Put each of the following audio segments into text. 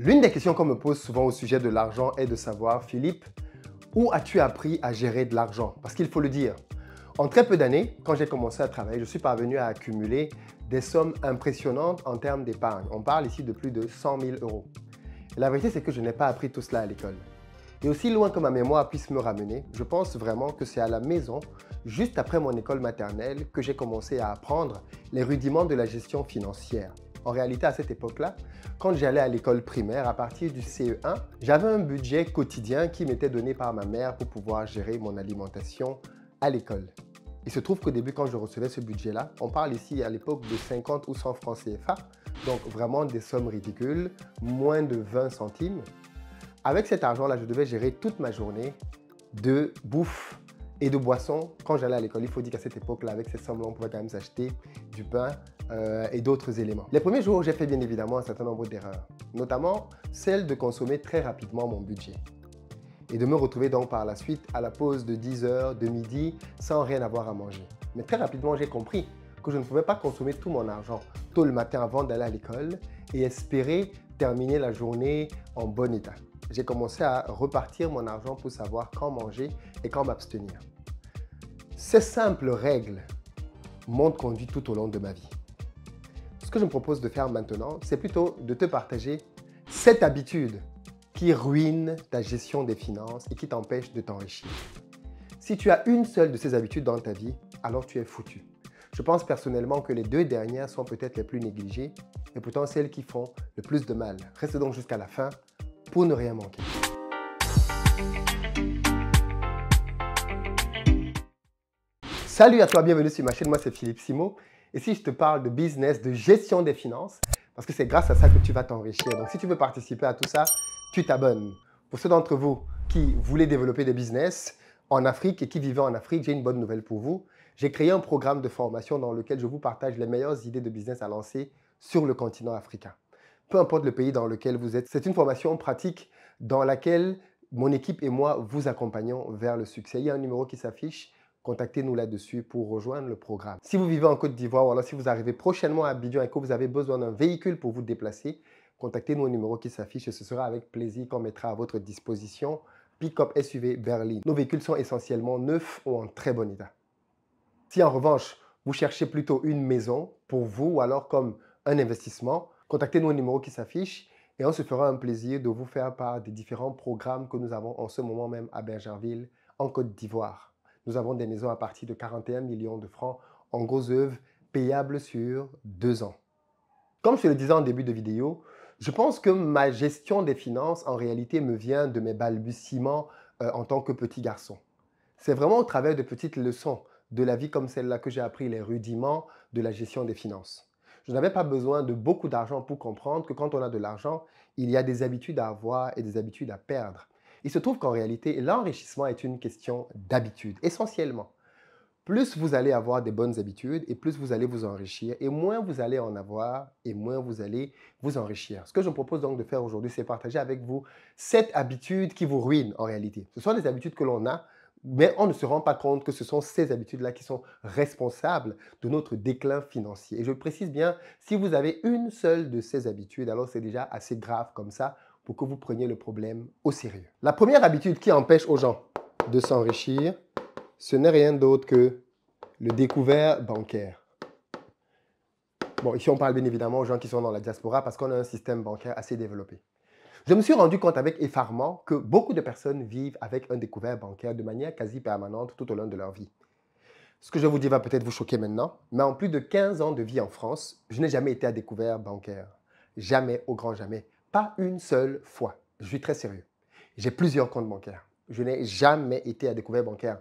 L'une des questions qu'on me pose souvent au sujet de l'argent est de savoir, Philippe, où as-tu appris à gérer de l'argent Parce qu'il faut le dire, en très peu d'années, quand j'ai commencé à travailler, je suis parvenu à accumuler des sommes impressionnantes en termes d'épargne. On parle ici de plus de 100 000 euros. la vérité, c'est que je n'ai pas appris tout cela à l'école. Et aussi loin que ma mémoire puisse me ramener, je pense vraiment que c'est à la maison, juste après mon école maternelle, que j'ai commencé à apprendre les rudiments de la gestion financière. En réalité, à cette époque-là, quand j'allais à l'école primaire, à partir du CE1, j'avais un budget quotidien qui m'était donné par ma mère pour pouvoir gérer mon alimentation à l'école. Il se trouve qu'au début, quand je recevais ce budget-là, on parle ici à l'époque de 50 ou 100 francs CFA, donc vraiment des sommes ridicules, moins de 20 centimes. Avec cet argent-là, je devais gérer toute ma journée de bouffe et de boisson. quand j'allais à l'école. Il faut dire qu'à cette époque-là, avec cette somme-là, on pouvait quand même s'acheter du pain, euh, et d'autres éléments. Les premiers jours, j'ai fait bien évidemment un certain nombre d'erreurs, notamment celle de consommer très rapidement mon budget et de me retrouver donc par la suite à la pause de 10h, de midi, sans rien avoir à manger. Mais très rapidement, j'ai compris que je ne pouvais pas consommer tout mon argent tôt le matin avant d'aller à l'école et espérer terminer la journée en bon état. J'ai commencé à repartir mon argent pour savoir quand manger et quand m'abstenir. Ces simples règles m'ont conduit tout au long de ma vie que je me propose de faire maintenant, c'est plutôt de te partager cette habitude qui ruine ta gestion des finances et qui t'empêche de t'enrichir. Si tu as une seule de ces habitudes dans ta vie, alors tu es foutu. Je pense personnellement que les deux dernières sont peut-être les plus négligées et pourtant celles qui font le plus de mal. Reste donc jusqu'à la fin pour ne rien manquer. Salut à toi, bienvenue sur ma chaîne, moi c'est Philippe Simo et si je te parle de business, de gestion des finances, parce que c'est grâce à ça que tu vas t'enrichir. Donc si tu veux participer à tout ça, tu t'abonnes. Pour ceux d'entre vous qui voulaient développer des business en Afrique et qui vivaient en Afrique, j'ai une bonne nouvelle pour vous. J'ai créé un programme de formation dans lequel je vous partage les meilleures idées de business à lancer sur le continent africain. Peu importe le pays dans lequel vous êtes, c'est une formation pratique dans laquelle mon équipe et moi vous accompagnons vers le succès. Il y a un numéro qui s'affiche contactez-nous là-dessus pour rejoindre le programme. Si vous vivez en Côte d'Ivoire ou alors si vous arrivez prochainement à Abidjan et que vous avez besoin d'un véhicule pour vous déplacer, contactez-nous au numéro qui s'affiche et ce sera avec plaisir qu'on mettra à votre disposition Pick-up SUV Berlin. Nos véhicules sont essentiellement neufs ou en très bon état. Si en revanche, vous cherchez plutôt une maison pour vous ou alors comme un investissement, contactez-nous au numéro qui s'affiche et on se fera un plaisir de vous faire part des différents programmes que nous avons en ce moment même à Bergerville, en Côte d'Ivoire. Nous avons des maisons à partir de 41 millions de francs en gros œuvres payables sur deux ans. Comme je le disais en début de vidéo, je pense que ma gestion des finances, en réalité, me vient de mes balbutiements euh, en tant que petit garçon. C'est vraiment au travers de petites leçons de la vie comme celle-là que j'ai appris les rudiments de la gestion des finances. Je n'avais pas besoin de beaucoup d'argent pour comprendre que quand on a de l'argent, il y a des habitudes à avoir et des habitudes à perdre. Il se trouve qu'en réalité, l'enrichissement est une question d'habitude, essentiellement. Plus vous allez avoir des bonnes habitudes et plus vous allez vous enrichir, et moins vous allez en avoir et moins vous allez vous enrichir. Ce que je me propose donc de faire aujourd'hui, c'est partager avec vous cette habitude qui vous ruine en réalité. Ce sont des habitudes que l'on a, mais on ne se rend pas compte que ce sont ces habitudes-là qui sont responsables de notre déclin financier. Et je précise bien, si vous avez une seule de ces habitudes, alors c'est déjà assez grave comme ça pour que vous preniez le problème au sérieux. La première habitude qui empêche aux gens de s'enrichir, ce n'est rien d'autre que le découvert bancaire. Bon, ici on parle bien évidemment aux gens qui sont dans la diaspora parce qu'on a un système bancaire assez développé. Je me suis rendu compte avec effarement que beaucoup de personnes vivent avec un découvert bancaire de manière quasi permanente tout au long de leur vie. Ce que je vous dis va peut-être vous choquer maintenant, mais en plus de 15 ans de vie en France, je n'ai jamais été à découvert bancaire. Jamais, au grand jamais. Pas une seule fois. Je suis très sérieux. J'ai plusieurs comptes bancaires. Je n'ai jamais été à découvert bancaire.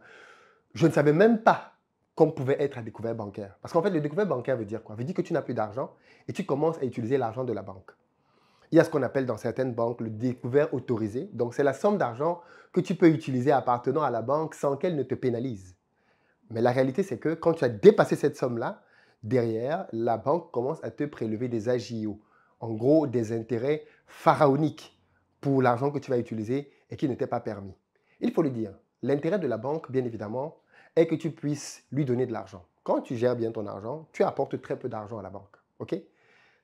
Je ne savais même pas qu'on pouvait être à découvert bancaire. Parce qu'en fait, le découvert bancaire veut dire quoi Veut dire que tu n'as plus d'argent et tu commences à utiliser l'argent de la banque. Il y a ce qu'on appelle dans certaines banques le découvert autorisé. Donc, c'est la somme d'argent que tu peux utiliser appartenant à la banque sans qu'elle ne te pénalise. Mais la réalité, c'est que quand tu as dépassé cette somme-là, derrière, la banque commence à te prélever des agios en gros des intérêts pharaoniques pour l'argent que tu vas utiliser et qui n'était pas permis. Il faut le dire, l'intérêt de la banque, bien évidemment, est que tu puisses lui donner de l'argent. Quand tu gères bien ton argent, tu apportes très peu d'argent à la banque. ok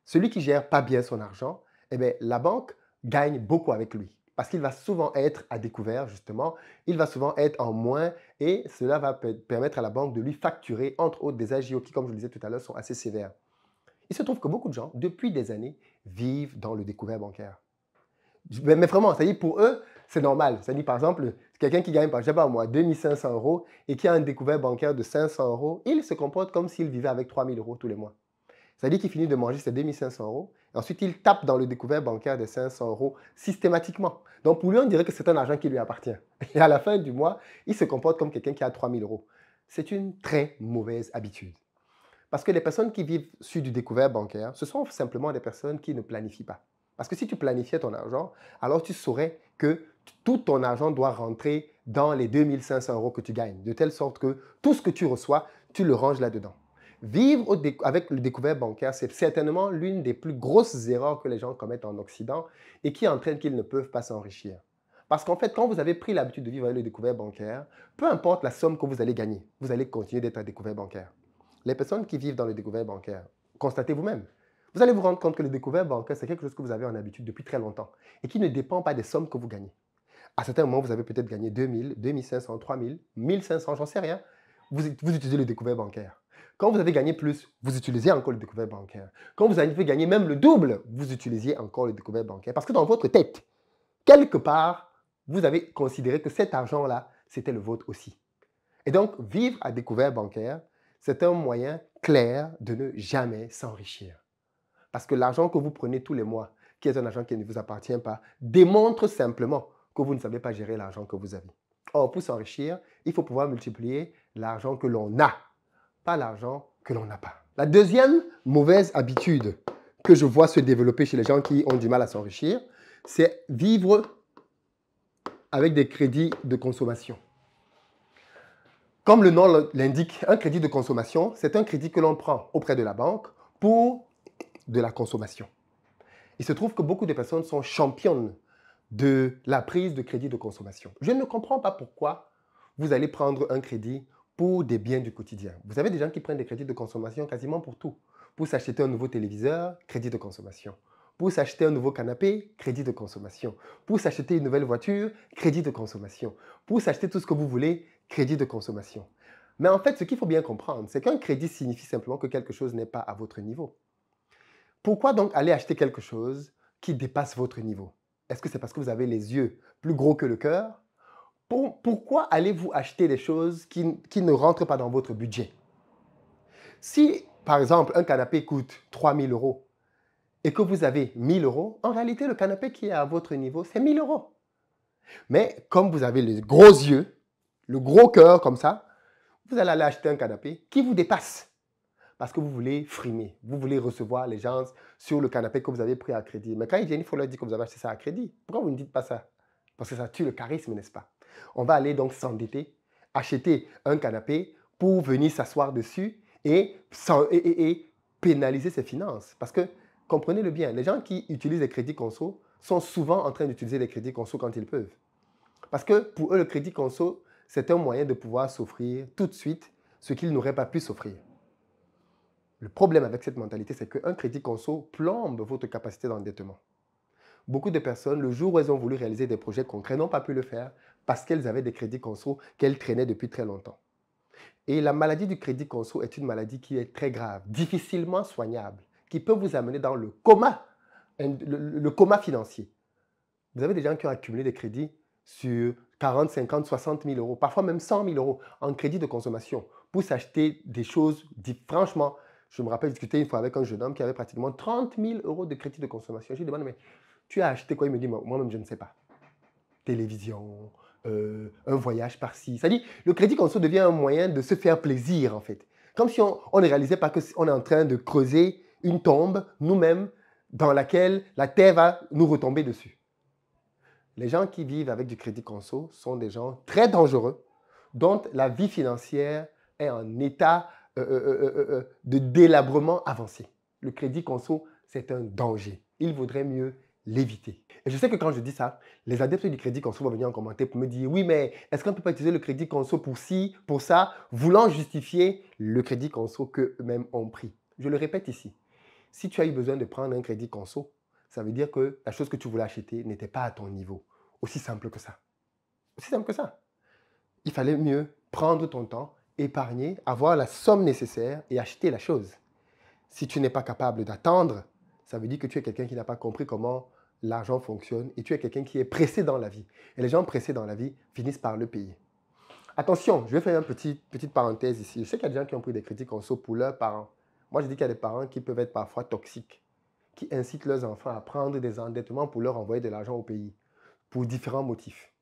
Celui qui gère pas bien son argent, eh bien, la banque gagne beaucoup avec lui parce qu'il va souvent être à découvert, justement, il va souvent être en moins et cela va permettre à la banque de lui facturer, entre autres, des agios qui, comme je le disais tout à l'heure, sont assez sévères. Il se trouve que beaucoup de gens, depuis des années, vivent dans le découvert bancaire. Mais, vraiment, ça dit pour eux, c'est normal. Ça dit par exemple, quelqu'un qui gagne, par, exemple un mois 2500 euros et qui a un découvert bancaire de 500 euros, il se comporte comme s'il vivait avec 3000 euros tous les mois. cest dit dire qu'il finit de manger ses 2500 euros. Et ensuite, il tape dans le découvert bancaire de 500 euros systématiquement. Donc, pour lui, on dirait que c'est un argent qui lui appartient. Et à la fin du mois, il se comporte comme quelqu'un qui a 3000 euros. C'est une très mauvaise habitude. Parce que les personnes qui vivent sur du découvert bancaire, ce sont simplement des personnes qui ne planifient pas. Parce que si tu planifiais ton argent, alors tu saurais que tout ton argent doit rentrer dans les 2500 euros que tu gagnes, de telle sorte que tout ce que tu reçois, tu le ranges là-dedans. Vivre avec le découvert bancaire, c'est certainement l'une des plus grosses erreurs que les gens commettent en Occident et qui entraîne qu'ils ne peuvent pas s'enrichir. Parce qu'en fait, quand vous avez pris l'habitude de vivre avec le découvert bancaire, peu importe la somme que vous allez gagner, vous allez continuer d'être à découvert bancaire les personnes qui vivent dans le découvert bancaire, constatez vous-même, vous allez vous rendre compte que le découvert bancaire, c'est quelque chose que vous avez en habitude depuis très longtemps et qui ne dépend pas des sommes que vous gagnez. À certains moments, vous avez peut-être gagné 2000, 2500, 3000, 1500, j'en sais rien. Vous, vous utilisez le découvert bancaire. Quand vous avez gagné plus, vous utilisez encore le découvert bancaire. Quand vous avez gagné même le double, vous utilisez encore le découvert bancaire. Parce que dans votre tête, quelque part, vous avez considéré que cet argent-là, c'était le vôtre aussi. Et donc, vivre à découvert bancaire, c'est un moyen clair de ne jamais s'enrichir. Parce que l'argent que vous prenez tous les mois, qui est un argent qui ne vous appartient pas, démontre simplement que vous ne savez pas gérer l'argent que vous avez. Or, pour s'enrichir, il faut pouvoir multiplier l'argent que l'on a, pas l'argent que l'on n'a pas. La deuxième mauvaise habitude que je vois se développer chez les gens qui ont du mal à s'enrichir, c'est vivre avec des crédits de consommation. Comme le nom l'indique, un crédit de consommation, c'est un crédit que l'on prend auprès de la banque pour de la consommation. Il se trouve que beaucoup de personnes sont championnes de la prise de crédit de consommation. Je ne comprends pas pourquoi vous allez prendre un crédit pour des biens du quotidien. Vous avez des gens qui prennent des crédits de consommation quasiment pour tout. Pour s'acheter un nouveau téléviseur, crédit de consommation. Pour s'acheter un nouveau canapé, crédit de consommation. Pour s'acheter une nouvelle voiture, crédit de consommation. Pour s'acheter tout ce que vous voulez, crédit de consommation. Mais en fait, ce qu'il faut bien comprendre, c'est qu'un crédit signifie simplement que quelque chose n'est pas à votre niveau. Pourquoi donc aller acheter quelque chose qui dépasse votre niveau Est-ce que c'est parce que vous avez les yeux plus gros que le cœur Pourquoi allez-vous acheter des choses qui, qui ne rentrent pas dans votre budget Si, par exemple, un canapé coûte 3000 euros et que vous avez 1000 euros, en réalité, le canapé qui est à votre niveau, c'est 1000 euros. Mais comme vous avez les gros yeux, le gros cœur comme ça, vous allez aller acheter un canapé qui vous dépasse. Parce que vous voulez frimer, vous voulez recevoir les gens sur le canapé que vous avez pris à crédit. Mais quand ils viennent, il faut leur dire que vous avez acheté ça à crédit. Pourquoi vous ne dites pas ça Parce que ça tue le charisme, n'est-ce pas On va aller donc s'endetter, acheter un canapé pour venir s'asseoir dessus et, et, et, pénaliser ses finances. Parce que, comprenez-le bien, les gens qui utilisent les crédits conso sont souvent en train d'utiliser les crédits conso quand ils peuvent. Parce que pour eux, le crédit conso, c'est un moyen de pouvoir s'offrir tout de suite ce qu'il n'aurait pas pu s'offrir. Le problème avec cette mentalité, c'est qu'un crédit conso plombe votre capacité d'endettement. Beaucoup de personnes, le jour où elles ont voulu réaliser des projets concrets, n'ont pas pu le faire parce qu'elles avaient des crédits conso qu'elles traînaient depuis très longtemps. Et la maladie du crédit conso est une maladie qui est très grave, difficilement soignable, qui peut vous amener dans le coma, le coma financier. Vous avez des gens qui ont accumulé des crédits sur 40, 50, 60 000 euros, parfois même 100 000 euros en crédit de consommation pour s'acheter des choses dites franchement. Je me rappelle discuter une fois avec un jeune homme qui avait pratiquement 30 000 euros de crédit de consommation. Je lui demande, mais tu as acheté quoi Il me dit, moi-même, je ne sais pas. Télévision, euh, un voyage par-ci. C'est-à-dire, le crédit conso devient un moyen de se faire plaisir, en fait. Comme si on, on ne réalisait pas qu'on est en train de creuser une tombe, nous-mêmes, dans laquelle la terre va nous retomber dessus. Les gens qui vivent avec du crédit conso sont des gens très dangereux, dont la vie financière est en état euh, euh, euh, de délabrement avancé. Le crédit conso, c'est un danger. Il vaudrait mieux l'éviter. Et je sais que quand je dis ça, les adeptes du crédit conso vont venir en commenter pour me dire oui, mais est-ce qu'on ne peut pas utiliser le crédit conso pour ci, pour ça, voulant justifier le crédit conso qu'eux-mêmes ont pris Je le répète ici. Si tu as eu besoin de prendre un crédit conso, ça veut dire que la chose que tu voulais acheter n'était pas à ton niveau. Aussi simple que ça. Aussi simple que ça. Il fallait mieux prendre ton temps, épargner, avoir la somme nécessaire et acheter la chose. Si tu n'es pas capable d'attendre, ça veut dire que tu es quelqu'un qui n'a pas compris comment l'argent fonctionne et tu es quelqu'un qui est pressé dans la vie. Et les gens pressés dans la vie finissent par le payer. Attention, je vais faire une petite, petite parenthèse ici. Je sais qu'il y a des gens qui ont pris des critiques en saut pour leurs parents. Moi, je dis qu'il y a des parents qui peuvent être parfois toxiques qui incitent leurs enfants à prendre des endettements pour leur envoyer de l'argent au pays, pour différents motifs.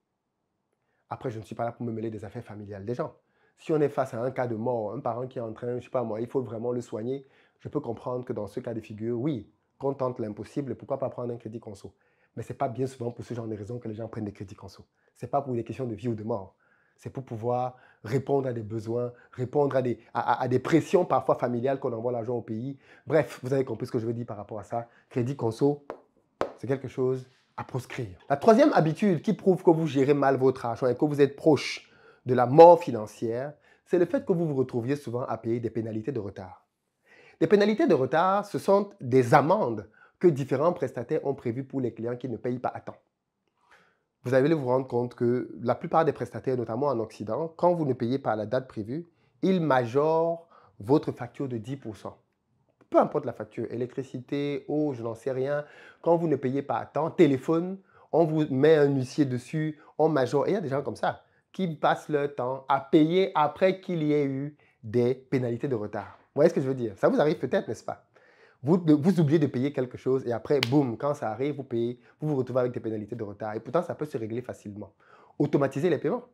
Après, je ne suis pas là pour me mêler des affaires familiales des gens. Si on est face à un cas de mort, un parent qui est en train, je ne sais pas moi, il faut vraiment le soigner, je peux comprendre que dans ce cas de figure, oui, qu'on tente l'impossible, pourquoi pas prendre un crédit conso Mais ce n'est pas bien souvent pour ce genre de raisons que les gens prennent des crédits conso. Ce n'est pas pour des questions de vie ou de mort c'est pour pouvoir répondre à des besoins, répondre à des, à, des pressions parfois familiales qu'on envoie l'argent au pays. Bref, vous avez compris ce que je veux dire par rapport à ça. Crédit conso, c'est quelque chose à proscrire. La troisième habitude qui prouve que vous gérez mal votre argent et que vous êtes proche de la mort financière, c'est le fait que vous vous retrouviez souvent à payer des pénalités de retard. Des pénalités de retard, ce sont des amendes que différents prestataires ont prévues pour les clients qui ne payent pas à temps vous allez vous rendre compte que la plupart des prestataires, notamment en Occident, quand vous ne payez pas à la date prévue, ils majorent votre facture de 10%. Peu importe la facture, électricité, eau, je n'en sais rien. Quand vous ne payez pas à temps, téléphone, on vous met un huissier dessus, on majore. Et il y a des gens comme ça qui passent leur temps à payer après qu'il y ait eu des pénalités de retard. Vous voyez ce que je veux dire Ça vous arrive peut-être, n'est-ce pas vous, oubliez de payer quelque chose et après, boum, quand ça arrive, vous payez, vous vous retrouvez avec des pénalités de retard. Et pourtant, ça peut se régler facilement. Automatisez les paiements.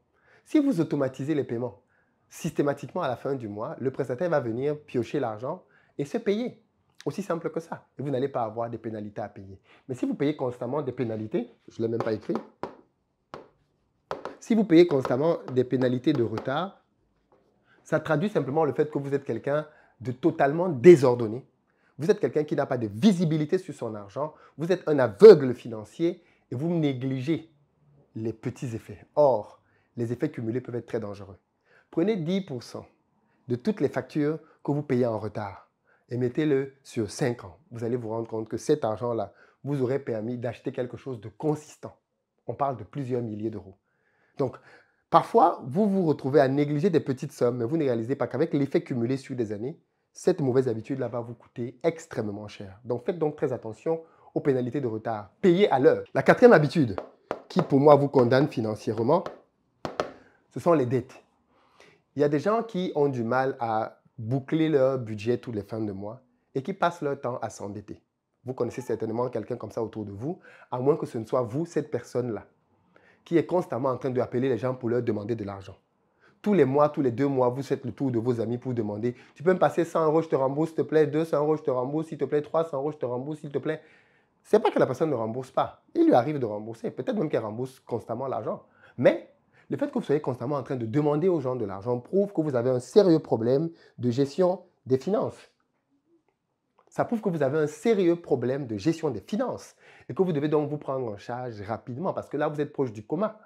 Si vous automatisez les paiements, systématiquement à la fin du mois, le prestataire va venir piocher l'argent et se payer. Aussi simple que ça. Et vous n'allez pas avoir des pénalités à payer. Mais si vous payez constamment des pénalités, je ne l'ai même pas écrit, si vous payez constamment des pénalités de retard, ça traduit simplement le fait que vous êtes quelqu'un de totalement désordonné, vous êtes quelqu'un qui n'a pas de visibilité sur son argent. Vous êtes un aveugle financier et vous négligez les petits effets. Or, les effets cumulés peuvent être très dangereux. Prenez 10% de toutes les factures que vous payez en retard et mettez-le sur 5 ans. Vous allez vous rendre compte que cet argent-là vous aurait permis d'acheter quelque chose de consistant. On parle de plusieurs milliers d'euros. Donc, parfois, vous vous retrouvez à négliger des petites sommes, mais vous ne réalisez pas qu'avec l'effet cumulé sur des années, cette mauvaise habitude-là va vous coûter extrêmement cher. Donc faites donc très attention aux pénalités de retard. Payez à l'heure. La quatrième habitude qui, pour moi, vous condamne financièrement, ce sont les dettes. Il y a des gens qui ont du mal à boucler leur budget tous les fins de mois et qui passent leur temps à s'endetter. Vous connaissez certainement quelqu'un comme ça autour de vous, à moins que ce ne soit vous, cette personne-là, qui est constamment en train d'appeler les gens pour leur demander de l'argent tous les mois, tous les deux mois, vous faites le tour de vos amis pour demander, tu peux me passer 100 euros, je te rembourse, s'il te plaît, 200 euros, je te rembourse, s'il te plaît, 300 euros, je te rembourse, s'il te plaît. C'est pas que la personne ne rembourse pas. Il lui arrive de rembourser. Peut-être même qu'elle rembourse constamment l'argent. Mais le fait que vous soyez constamment en train de demander aux gens de l'argent prouve que vous avez un sérieux problème de gestion des finances. Ça prouve que vous avez un sérieux problème de gestion des finances et que vous devez donc vous prendre en charge rapidement parce que là, vous êtes proche du coma.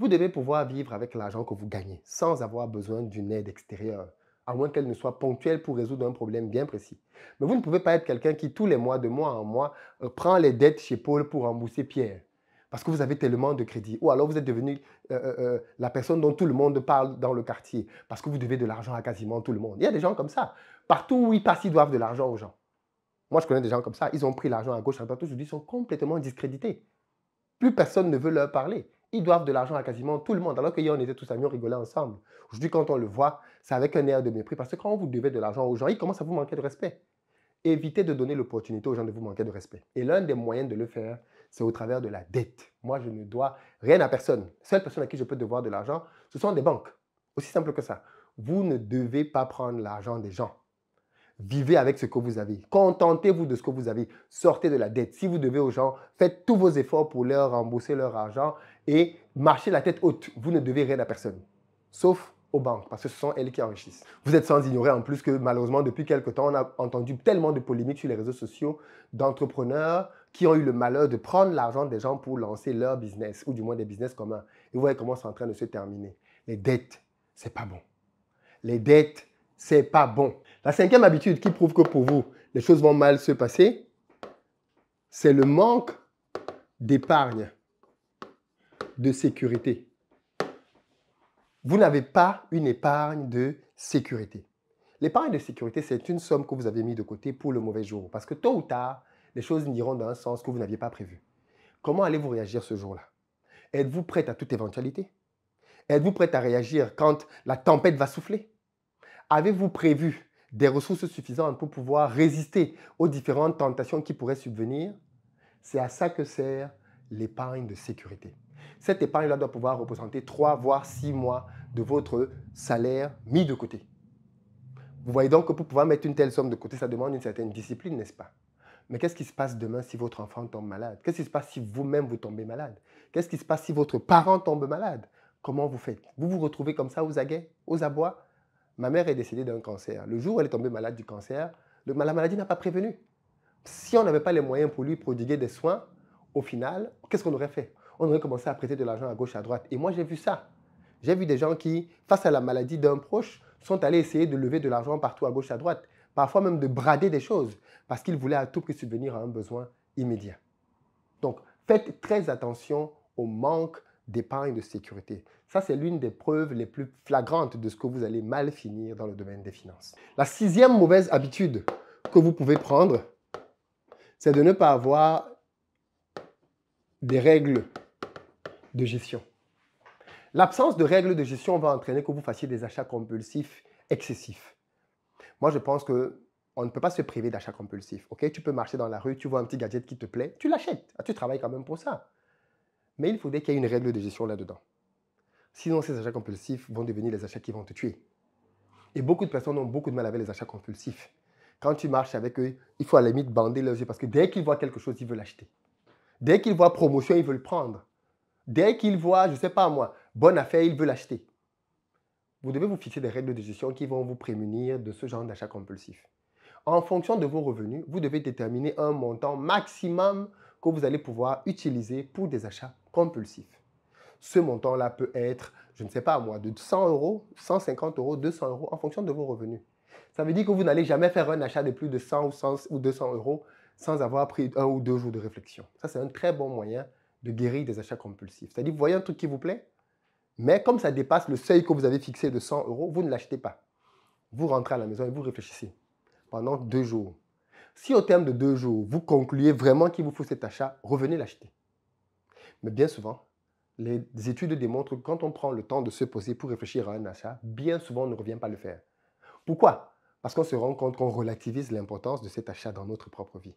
Vous devez pouvoir vivre avec l'argent que vous gagnez sans avoir besoin d'une aide extérieure, à moins qu'elle ne soit ponctuelle pour résoudre un problème bien précis. Mais vous ne pouvez pas être quelqu'un qui tous les mois, de mois en mois, euh, prend les dettes chez Paul pour rembourser Pierre parce que vous avez tellement de crédit. Ou alors vous êtes devenu euh, euh, la personne dont tout le monde parle dans le quartier, parce que vous devez de l'argent à quasiment tout le monde. Il y a des gens comme ça. Partout où ils passent, ils doivent de l'argent aux gens. Moi, je connais des gens comme ça. Ils ont pris l'argent à gauche, à droite. Aujourd'hui, ils sont complètement discrédités. Plus personne ne veut leur parler ils doivent de l'argent à quasiment tout le monde. Alors qu'on on était tous amis, on rigolait ensemble. Aujourd'hui, quand on le voit, c'est avec un air de mépris. Parce que quand vous devez de l'argent aux gens, ils commencent à vous manquer de respect. Évitez de donner l'opportunité aux gens de vous manquer de respect. Et l'un des moyens de le faire, c'est au travers de la dette. Moi, je ne dois rien à personne. Seule personne à qui je peux devoir de l'argent, ce sont des banques. Aussi simple que ça. Vous ne devez pas prendre l'argent des gens. Vivez avec ce que vous avez. Contentez-vous de ce que vous avez. Sortez de la dette. Si vous devez aux gens, faites tous vos efforts pour leur rembourser leur argent et marchez la tête haute. Vous ne devez rien à personne. Sauf aux banques, parce que ce sont elles qui enrichissent. Vous êtes sans ignorer en plus que malheureusement, depuis quelques temps, on a entendu tellement de polémiques sur les réseaux sociaux d'entrepreneurs qui ont eu le malheur de prendre l'argent des gens pour lancer leur business, ou du moins des business communs. Et vous voyez comment c'est en train de se terminer. Les dettes, c'est pas bon. Les dettes, c'est pas bon. La cinquième habitude qui prouve que pour vous, les choses vont mal se passer, c'est le manque d'épargne, de sécurité. Vous n'avez pas une épargne de sécurité. L'épargne de sécurité, c'est une somme que vous avez mise de côté pour le mauvais jour. Parce que tôt ou tard, les choses n'iront dans un sens que vous n'aviez pas prévu. Comment allez-vous réagir ce jour-là Êtes-vous prête à toute éventualité Êtes-vous prête à réagir quand la tempête va souffler Avez-vous prévu des ressources suffisantes pour pouvoir résister aux différentes tentations qui pourraient subvenir, c'est à ça que sert l'épargne de sécurité. Cette épargne-là doit pouvoir représenter 3 voire 6 mois de votre salaire mis de côté. Vous voyez donc que pour pouvoir mettre une telle somme de côté, ça demande une certaine discipline, n'est-ce pas Mais qu'est-ce qui se passe demain si votre enfant tombe malade Qu'est-ce qui se passe si vous-même vous tombez malade Qu'est-ce qui se passe si votre parent tombe malade Comment vous faites Vous vous retrouvez comme ça aux aguets, aux abois Ma mère est décédée d'un cancer. Le jour où elle est tombée malade du cancer, le, la maladie n'a pas prévenu. Si on n'avait pas les moyens pour lui prodiguer des soins, au final, qu'est-ce qu'on aurait fait On aurait commencé à prêter de l'argent à gauche, à droite. Et moi, j'ai vu ça. J'ai vu des gens qui, face à la maladie d'un proche, sont allés essayer de lever de l'argent partout, à gauche, à droite. Parfois même de brader des choses, parce qu'ils voulaient à tout prix subvenir à un besoin immédiat. Donc, faites très attention au manque d'épargne de sécurité. Ça, c'est l'une des preuves les plus flagrantes de ce que vous allez mal finir dans le domaine des finances. La sixième mauvaise habitude que vous pouvez prendre, c'est de ne pas avoir des règles de gestion. L'absence de règles de gestion va entraîner que vous fassiez des achats compulsifs excessifs. Moi, je pense que on ne peut pas se priver d'achats compulsifs. Ok, tu peux marcher dans la rue, tu vois un petit gadget qui te plaît, tu l'achètes. Ah, tu travailles quand même pour ça. Mais il faudrait qu'il y ait une règle de gestion là-dedans. Sinon, ces achats compulsifs vont devenir les achats qui vont te tuer. Et beaucoup de personnes ont beaucoup de mal avec les achats compulsifs. Quand tu marches avec eux, il faut à la limite bander leurs yeux parce que dès qu'ils voient quelque chose, ils veulent l'acheter. Dès qu'ils voient promotion, ils veulent prendre. Dès qu'ils voient, je ne sais pas moi, bonne affaire, ils veulent l'acheter. Vous devez vous fixer des règles de gestion qui vont vous prémunir de ce genre d'achat compulsif. En fonction de vos revenus, vous devez déterminer un montant maximum que vous allez pouvoir utiliser pour des achats compulsif. Ce montant-là peut être, je ne sais pas moi, de 100 euros, 150 euros, 200 euros, en fonction de vos revenus. Ça veut dire que vous n'allez jamais faire un achat de plus de 100 ou, 200 euros sans avoir pris un ou deux jours de réflexion. Ça, c'est un très bon moyen de guérir des achats compulsifs. C'est-à-dire, vous voyez un truc qui vous plaît, mais comme ça dépasse le seuil que vous avez fixé de 100 euros, vous ne l'achetez pas. Vous rentrez à la maison et vous réfléchissez pendant deux jours. Si au terme de deux jours, vous concluez vraiment qu'il vous faut cet achat, revenez l'acheter. Mais bien souvent, les études démontrent que quand on prend le temps de se poser pour réfléchir à un achat, bien souvent on ne revient pas le faire. Pourquoi Parce qu'on se rend compte qu'on relativise l'importance de cet achat dans notre propre vie.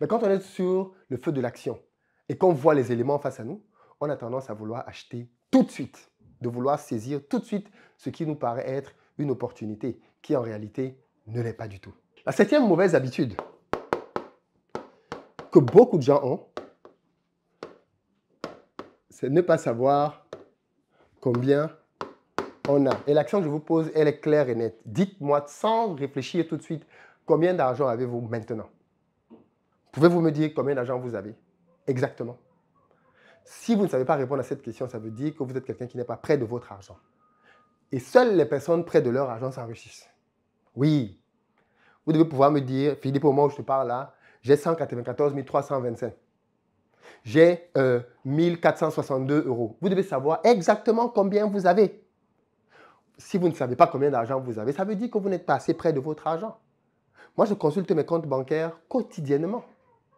Mais quand on est sur le feu de l'action et qu'on voit les éléments face à nous, on a tendance à vouloir acheter tout de suite, de vouloir saisir tout de suite ce qui nous paraît être une opportunité, qui en réalité ne l'est pas du tout. La septième mauvaise habitude que beaucoup de gens ont, c'est ne pas savoir combien on a. Et l'action que je vous pose, elle est claire et nette. Dites-moi sans réfléchir tout de suite, combien d'argent avez-vous maintenant Pouvez-vous me dire combien d'argent vous avez Exactement. Si vous ne savez pas répondre à cette question, ça veut dire que vous êtes quelqu'un qui n'est pas près de votre argent. Et seules les personnes près de leur argent s'enrichissent. Oui. Vous devez pouvoir me dire, Philippe, au moment où je te parle là, j'ai 194 325 j'ai euh, 1462 euros. Vous devez savoir exactement combien vous avez. Si vous ne savez pas combien d'argent vous avez, ça veut dire que vous n'êtes pas assez près de votre argent. Moi, je consulte mes comptes bancaires quotidiennement.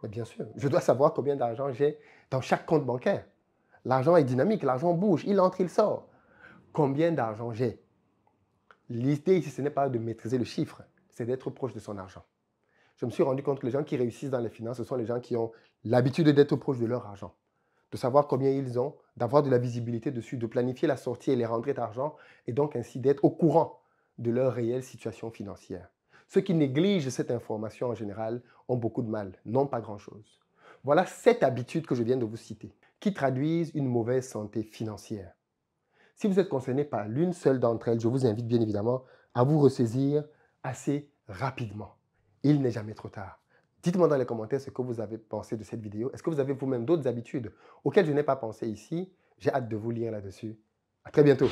bien sûr, je dois savoir combien d'argent j'ai dans chaque compte bancaire. L'argent est dynamique, l'argent bouge, il entre, il sort. Combien d'argent j'ai L'idée ici, ce n'est pas de maîtriser le chiffre, c'est d'être proche de son argent. Je me suis rendu compte que les gens qui réussissent dans les finances, ce sont les gens qui ont l'habitude d'être proche de leur argent, de savoir combien ils ont, d'avoir de la visibilité dessus, de planifier la sortie et les rentrées d'argent, et donc ainsi d'être au courant de leur réelle situation financière. Ceux qui négligent cette information en général ont beaucoup de mal, non pas grand-chose. Voilà cette habitude que je viens de vous citer, qui traduisent une mauvaise santé financière. Si vous êtes concerné par l'une seule d'entre elles, je vous invite bien évidemment à vous ressaisir assez rapidement. Il n'est jamais trop tard. Dites-moi dans les commentaires ce que vous avez pensé de cette vidéo. Est-ce que vous avez vous-même d'autres habitudes auxquelles je n'ai pas pensé ici J'ai hâte de vous lire là-dessus. À très bientôt.